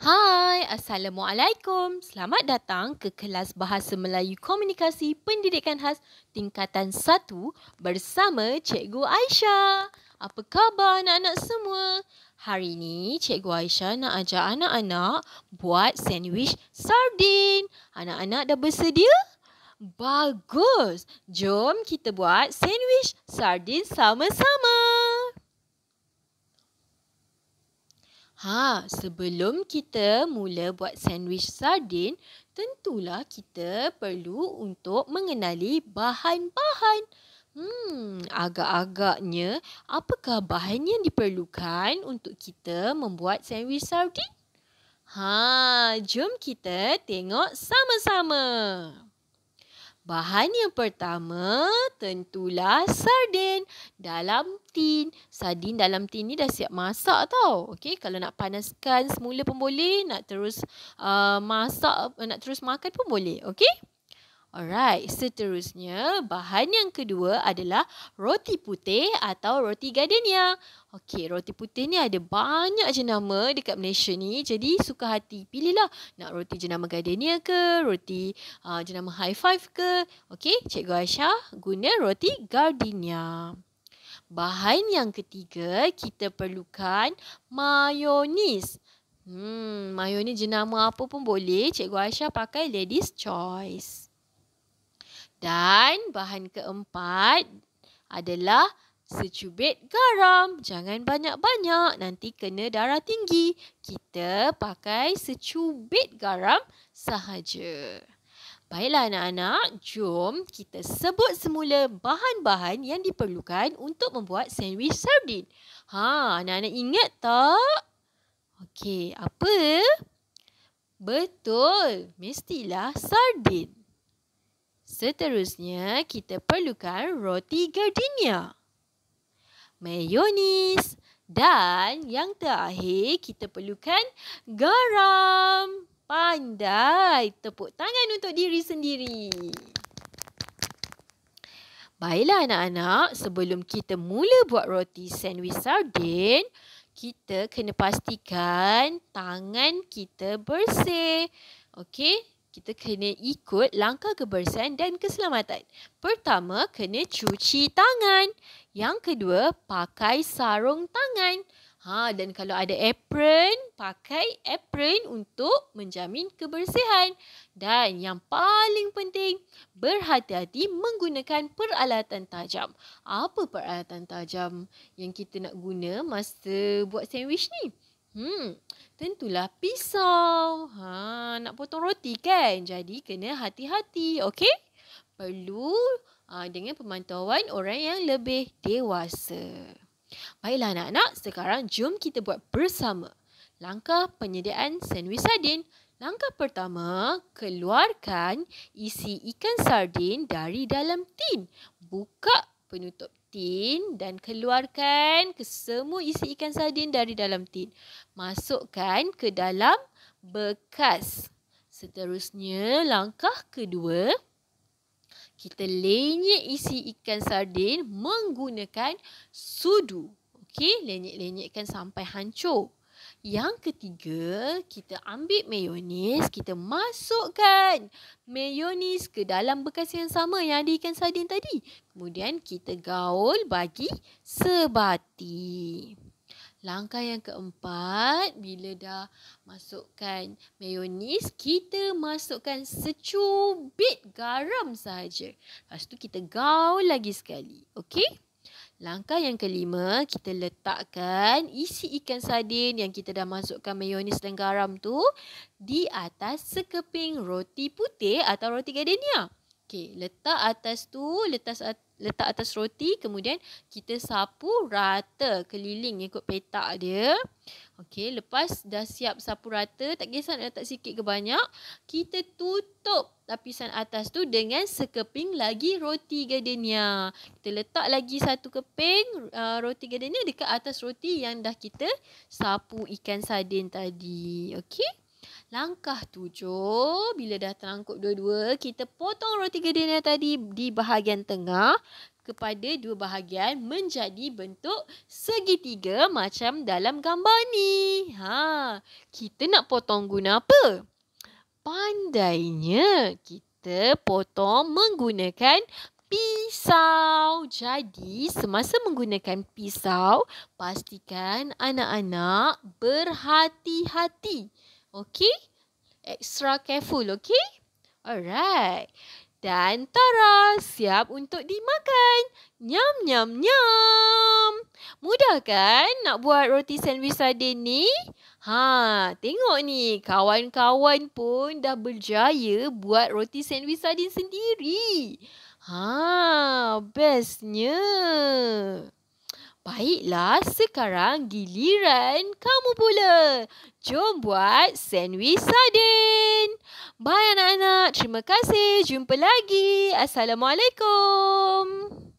Hai, Assalamualaikum. Selamat datang ke kelas Bahasa Melayu Komunikasi Pendidikan Khas Tingkatan 1 bersama Cikgu Aisyah. Apa khabar anak-anak semua? Hari ini Cikgu Aisyah nak ajak anak-anak buat sandwich sardin. Anak-anak dah bersedia? Bagus. Jom kita buat sandwich sardin sama-sama. Ha, sebelum kita mula buat sandwich sardin, tentulah kita perlu untuk mengenali bahan-bahan. Hmm, agak-agaknya apakah bahan yang diperlukan untuk kita membuat sandwich sardin? Ha, jom kita tengok sama-sama. Bahan yang pertama tentulah sardin dalam tin. Sardin dalam tin ni dah siap masak tau. Okey, kalau nak panaskan semula pun boleh, nak terus uh, masak, nak terus makan pun boleh. Okey? Alright, seterusnya bahan yang kedua adalah roti putih atau roti gardenia. Okey, roti putih ni ada banyak jenama dekat Malaysia ni. Jadi, suka hati pilihlah nak roti jenama gardenia ke, roti uh, jenama high five ke. Okey, Cikgu Aisyah guna roti gardenia. Bahan yang ketiga, kita perlukan mayonis. Hmm, mayonis jenama apa pun boleh. Cikgu Aisyah pakai Lady's Choice. Dan bahan keempat adalah secubit garam. Jangan banyak-banyak, nanti kena darah tinggi. Kita pakai secubit garam sahaja. Baiklah anak-anak, jom kita sebut semula bahan-bahan yang diperlukan untuk membuat sandwich sardin. Ha, anak-anak ingat tak? Okey, apa? Betul, mestilah sardin. Seterusnya, kita perlukan roti gardenia, mayonis dan yang terakhir kita perlukan garam. Pandai tepuk tangan untuk diri sendiri. Baiklah anak-anak, sebelum kita mula buat roti sandwich sardin, kita kena pastikan tangan kita bersih. Okey, kita kena ikut langkah kebersihan dan keselamatan. Pertama, kena cuci tangan. Yang kedua, pakai sarung tangan. Ha, dan kalau ada apron, pakai apron untuk menjamin kebersihan. Dan yang paling penting, berhati-hati menggunakan peralatan tajam. Apa peralatan tajam yang kita nak guna masa buat sandwich ni? Hmm, tentulah pisau. Ha, nak potong roti kan? Jadi kena hati-hati, okey? Perlu ha, dengan pemantauan orang yang lebih dewasa. Baiklah anak-anak, sekarang jom kita buat bersama. Langkah penyediaan sandwich sardin. Langkah pertama, keluarkan isi ikan sardin dari dalam tin. Buka penutup tin dan keluarkan kesemua isi ikan sardin dari dalam tin. Masukkan ke dalam bekas. Seterusnya, langkah kedua, kita lenyek isi ikan sardin menggunakan sudu. Okey, lenyek-lenyekkan sampai hancur. Yang ketiga, kita ambil mayonis, kita masukkan mayonis ke dalam bekas yang sama yang ada ikan sardin tadi. Kemudian kita gaul bagi sebati. Langkah yang keempat, bila dah masukkan mayonis, kita masukkan secubit garam sahaja. Lepas tu kita gaul lagi sekali. Okey? Langkah yang kelima, kita letakkan isi ikan sardin yang kita dah masukkan mayonis dan garam tu di atas sekeping roti putih atau roti gardenia. Okey, letak atas tu, letak atas letak atas roti kemudian kita sapu rata keliling ikut petak dia. Okey, lepas dah siap sapu rata, tak kisah nak letak sikit ke banyak, kita tutup lapisan atas tu dengan sekeping lagi roti gardenia. Kita letak lagi satu keping uh, roti gardenia dekat atas roti yang dah kita sapu ikan sardin tadi. Okey? Langkah tujuh, bila dah terangkut dua-dua, kita potong roti gedenia tadi di bahagian tengah kepada dua bahagian menjadi bentuk segitiga macam dalam gambar ni. Ha, kita nak potong guna apa? Pandainya kita potong menggunakan pisau. Jadi semasa menggunakan pisau, pastikan anak-anak berhati-hati. Okay? Extra careful, okay? Alright. Dan Tara siap untuk dimakan. Nyam, nyam, nyam. Mudah kan nak buat roti sandwich sardin ni? Ha, tengok ni. Kawan-kawan pun dah berjaya buat roti sandwich sardin sendiri. Ha, bestnya. Baiklah, sekarang giliran kamu pula. Jom buat sandwich sardin. Bye anak-anak, terima kasih. Jumpa lagi. Assalamualaikum.